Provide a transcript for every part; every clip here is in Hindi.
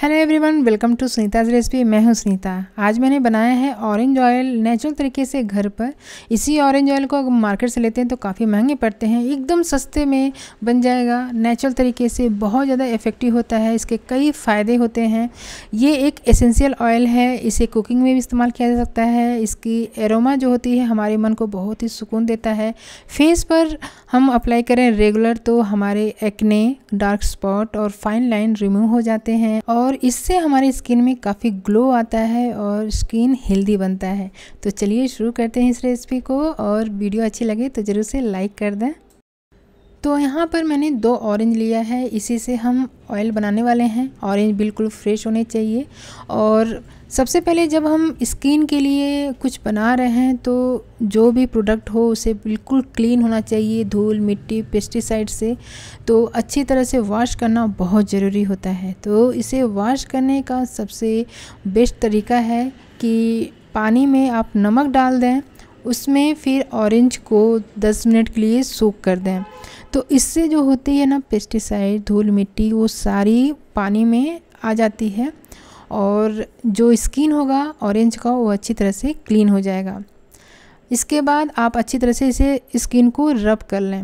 hello everyone welcome to Sunita's recipe मैं हूं सुनीता आज मैंने बनाया है ऑरेंज ऑयल नेचुरल तरीके से घर पर इसी ऑरेंज ऑयल को अगर मार्केट से लेते हैं तो काफ़ी महंगे पड़ते हैं एकदम सस्ते में बन जाएगा नेचुरल तरीके से बहुत ज़्यादा इफ़ेक्टिव होता है इसके कई फ़ायदे होते हैं ये एक एसेंशियल ऑयल है इसे कुकिंग में भी इस्तेमाल किया जा सकता है इसकी एरोमा जो होती है हमारे मन को बहुत ही सुकून देता है फेस पर हम अप्लाई करें रेगुलर तो हमारे एक्ने डार्क स्पॉट और फाइन लाइन रिमूव हो जाते हैं और और इससे हमारे स्किन में काफ़ी ग्लो आता है और स्किन हेल्दी बनता है तो चलिए शुरू करते हैं इस रेसिपी को और वीडियो अच्छी लगे तो ज़रूर से लाइक कर दें तो यहाँ पर मैंने दो ऑरेंज लिया है इसी से हम ऑयल बनाने वाले हैं ऑरेंज बिल्कुल फ्रेश होने चाहिए और सबसे पहले जब हम स्किन के लिए कुछ बना रहे हैं तो जो भी प्रोडक्ट हो उसे बिल्कुल क्लीन होना चाहिए धूल मिट्टी पेस्टिसाइड से तो अच्छी तरह से वॉश करना बहुत ज़रूरी होता है तो इसे वॉश करने का सबसे बेस्ट तरीका है कि पानी में आप नमक डाल दें उसमें फिर ऑरेंज को 10 मिनट के लिए सूख कर दें तो इससे जो होती है ना पेस्टिसाइड धूल मिट्टी वो सारी पानी में आ जाती है और जो स्किन होगा ऑरेंज का वो अच्छी तरह से क्लीन हो जाएगा इसके बाद आप अच्छी तरह से इसे स्किन को रब कर लें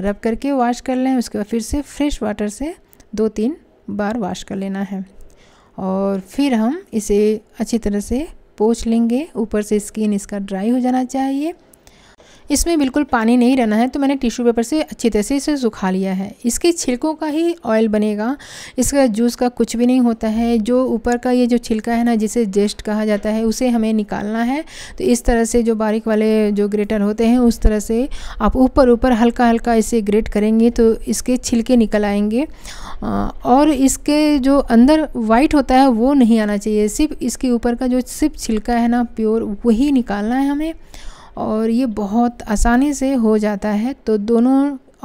रब करके वॉश कर लें उसके बाद फिर से फ्रेश वाटर से दो तीन बार वॉश कर लेना है और फिर हम इसे अच्छी तरह से पोछ लेंगे ऊपर से स्किन इसका ड्राई हो जाना चाहिए इसमें बिल्कुल पानी नहीं रहना है तो मैंने टिश्यू पेपर से अच्छी तरह से इसे सुखा लिया है इसके छिलकों का ही ऑयल बनेगा इसका जूस का कुछ भी नहीं होता है जो ऊपर का ये जो छिलका है ना जिसे जेस्ट कहा जाता है उसे हमें निकालना है तो इस तरह से जो बारीक वाले जो ग्रेटर होते हैं उस तरह से आप ऊपर ऊपर हल्का हल्का इसे ग्रेट करेंगे तो इसके छिलके निकल आएंगे और इसके जो अंदर वाइट होता है वो नहीं आना चाहिए सिर्फ इसके ऊपर का जो सिर्फ छिलका है ना प्योर वही निकालना है हमें और ये बहुत आसानी से हो जाता है तो दोनों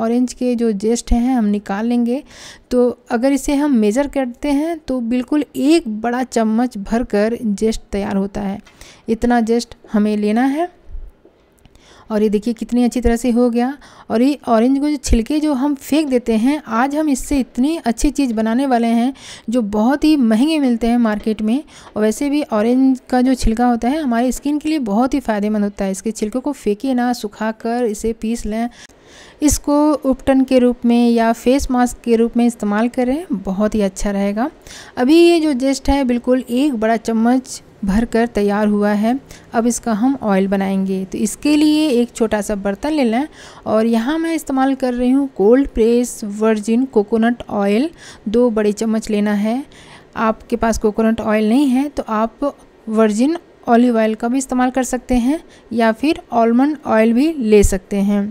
ऑरेंज के जो जेस्ट हैं हम निकाल लेंगे तो अगर इसे हम मेज़र करते हैं तो बिल्कुल एक बड़ा चम्मच भर कर जेस्ट तैयार होता है इतना जेस्ट हमें लेना है और ये देखिए कितनी अच्छी तरह से हो गया और ये ऑरेंज को जो छिलके जो हम फेंक देते हैं आज हम इससे इतनी अच्छी चीज़ बनाने वाले हैं जो बहुत ही महंगे मिलते हैं मार्केट में और वैसे भी ऑरेंज का जो छिलका होता है हमारी स्किन के लिए बहुत ही फ़ायदेमंद होता है इसके छिलकों को फेंकिए ना सुखा कर इसे पीस लें इसको उपटन के रूप में या फेस मास्क के रूप में इस्तेमाल करें बहुत ही अच्छा रहेगा अभी ये जो जेस्ट है बिल्कुल एक बड़ा चम्मच भर कर तैयार हुआ है अब इसका हम ऑयल बनाएंगे तो इसके लिए एक छोटा सा बर्तन ले लें और यहाँ मैं इस्तेमाल कर रही हूँ cold press virgin coconut oil दो बड़े चम्मच लेना है आपके पास कोकोनट ऑयल नहीं है तो आप वर्जिन ऑलिव ऑयल का भी इस्तेमाल कर सकते हैं या फिर ऑलमंड ऑयल भी ले सकते हैं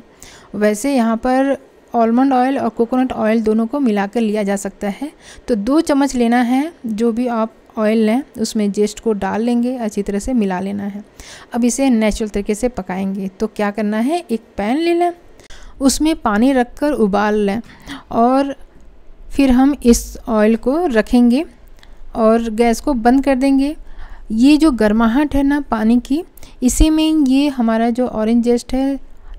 वैसे यहाँ पर ऑलमंड ऑयल और कोकोनट ऑयल दोनों को मिलाकर लिया जा सकता है तो दो चम्मच लेना है जो भी आप ऑयल लें उसमें जेस्ट को डाल लेंगे अच्छी तरह से मिला लेना है अब इसे नेचुरल तरीके से पकाएंगे तो क्या करना है एक पैन ले लें उसमें पानी रख कर उबाल लें और फिर हम इस ऑयल को रखेंगे और गैस को बंद कर देंगे ये जो गर्माहट है ना पानी की इसी में ये हमारा जो ऑरेंज जेस्ट है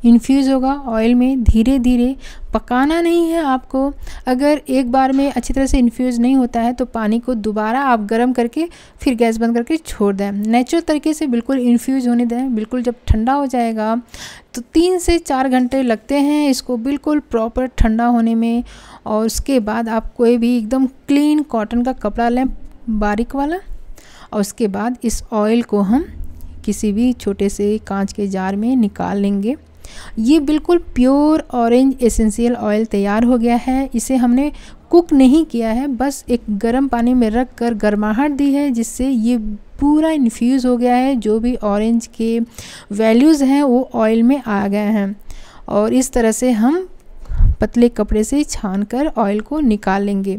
इन्फ्यूज़ होगा ऑयल में धीरे धीरे पकाना नहीं है आपको अगर एक बार में अच्छी तरह से इन्फ्यूज़ नहीं होता है तो पानी को दोबारा आप गर्म करके फिर गैस बंद करके छोड़ दें नेचुरल तरीके से बिल्कुल इन्फ्यूज़ होने दें बिल्कुल जब ठंडा हो जाएगा तो तीन से चार घंटे लगते हैं इसको बिल्कुल प्रॉपर ठंडा होने में और उसके बाद आप कोई भी एकदम क्लीन कॉटन का कपड़ा लें बारीक वाला और उसके बाद इस ऑयल को हम किसी भी छोटे से कांच के जार में निकाल लेंगे ये बिल्कुल प्योर ऑरेंज एसेंशियल ऑयल तैयार हो गया है इसे हमने कुक नहीं किया है बस एक गर्म पानी में रख कर गर्माहट दी है जिससे ये पूरा इन्फ्यूज़ हो गया है जो भी ऑरेंज के वैल्यूज़ हैं वो ऑयल में आ गए हैं और इस तरह से हम पतले कपड़े से छान कर ऑयल को निकाल लेंगे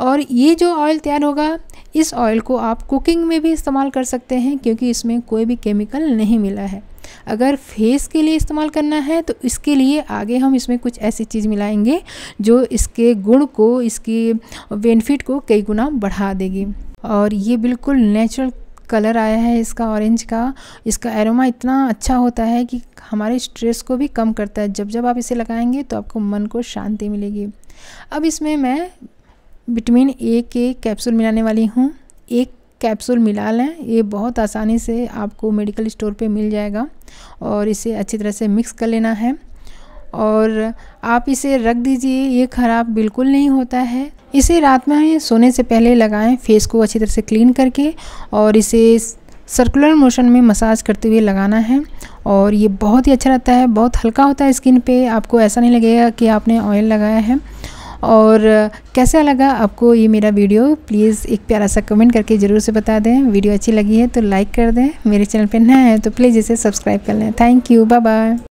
और ये जो ऑयल तैयार होगा इस ऑयल को आप कुकिंग में भी इस्तेमाल कर सकते हैं क्योंकि इसमें कोई भी केमिकल नहीं मिला है अगर फेस के लिए इस्तेमाल करना है तो इसके लिए आगे हम इसमें कुछ ऐसी चीज़ मिलाएंगे जो इसके गुण को इसकी बेनिफिट को कई गुना बढ़ा देगी और ये बिल्कुल नेचुरल कलर आया है इसका ऑरेंज का इसका एरोमा इतना अच्छा होता है कि हमारे स्ट्रेस को भी कम करता है जब जब आप इसे लगाएंगे तो आपको मन को शांति मिलेगी अब इसमें मैं विटामिन ए के कैप्सूल मिलाने वाली हूँ एक कैप्सूल मिला लें ये बहुत आसानी से आपको मेडिकल स्टोर पे मिल जाएगा और इसे अच्छी तरह से मिक्स कर लेना है और आप इसे रख दीजिए ये ख़राब बिल्कुल नहीं होता है इसे रात में सोने से पहले लगाएं फेस को अच्छी तरह से क्लीन करके और इसे सर्कुलर मोशन में मसाज करते हुए लगाना है और ये बहुत ही अच्छा रहता है बहुत हल्का होता है स्किन पे आपको ऐसा नहीं लगेगा कि आपने ऑयल लगाया है और कैसा लगा आपको ये मेरा वीडियो प्लीज़ एक प्यारा सा कमेंट करके ज़रूर से बता दें वीडियो अच्छी लगी है तो लाइक कर दें मेरे चैनल पर नया है तो प्लीज़ इसे सब्सक्राइब कर लें थैंक यू बाय बाय